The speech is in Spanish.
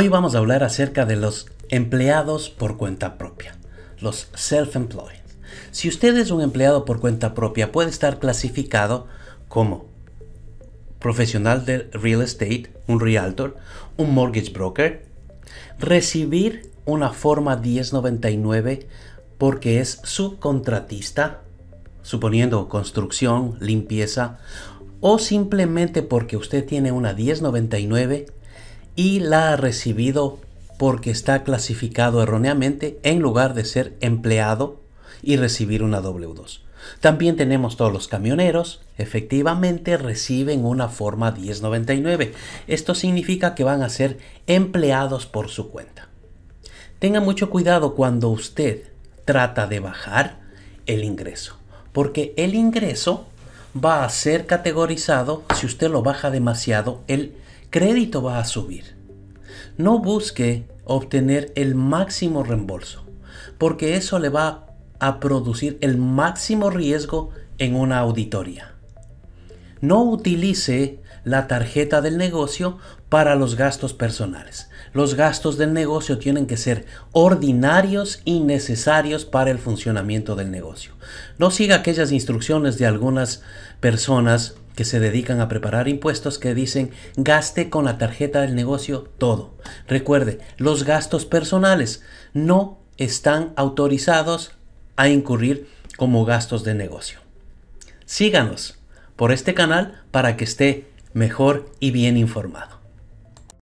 Hoy vamos a hablar acerca de los empleados por cuenta propia, los self-employed. Si usted es un empleado por cuenta propia, puede estar clasificado como profesional de real estate, un realtor, un mortgage broker, recibir una forma 1099 porque es subcontratista, suponiendo construcción, limpieza, o simplemente porque usted tiene una 1099 y la ha recibido porque está clasificado erróneamente en lugar de ser empleado y recibir una W2. También tenemos todos los camioneros, efectivamente reciben una forma 1099. Esto significa que van a ser empleados por su cuenta. Tenga mucho cuidado cuando usted trata de bajar el ingreso, porque el ingreso va a ser categorizado, si usted lo baja demasiado, el crédito va a subir. No busque obtener el máximo reembolso, porque eso le va a producir el máximo riesgo en una auditoría. No utilice la tarjeta del negocio para los gastos personales. Los gastos del negocio tienen que ser ordinarios y necesarios para el funcionamiento del negocio. No siga aquellas instrucciones de algunas personas que se dedican a preparar impuestos que dicen gaste con la tarjeta del negocio todo. Recuerde, los gastos personales no están autorizados a incurrir como gastos de negocio. Síganos por este canal para que esté mejor y bien informado.